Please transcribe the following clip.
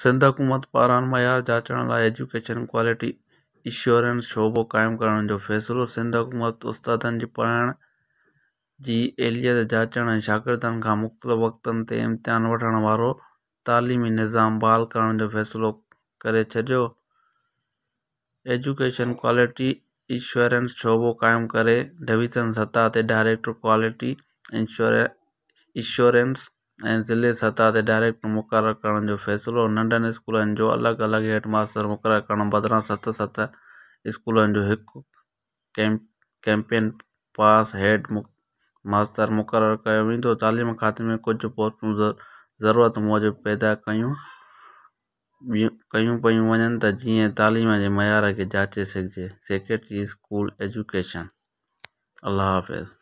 सिंध हुकूमत पारां मयार जाचण लाइ एजुकेशन क्वालिटी इंश्योरेंस शोबो क़ाइमु करण जो फ़ैसिलो सिंध हुकूमत उस्तादनि जी पढ़ाइण जी एलियत जाचण ऐं शागिर्दनि खां मुख़्तलिफ़ वक़्तनि ते इम्तिहान वठण वारो तालीमी निज़ाम बहाल करण जो फ़ैसिलो करे छॾियो एजुकेशन क्वालिटी इंश्योरेंस शोबो क़ाइमु करे डिवीज़न सतह ते डायरेक्टर क्वालिटी इंश्योरेंस ज़िले सतह ते डायरेक्टर मुक़ररु करण जो फ़ैसिलो नंढनि स्कूलनि जो अलॻि अलॻि हेडमास्टर मुक़ररु करण बदिरां सत सत स्कूलनि जो एक कैंप कैंपेन पास हेड मु मुकर मुक़ररु तालीम खाते में कुछ पोस्टूं ज़रूरत मूजिबि पैदा क्यों क्यों पयूं वञनि त तालीम जे मयार के जाचे सघिजे सेक्रेटरी स्कूल एजुकेशन अल्लाह हाफ़िज़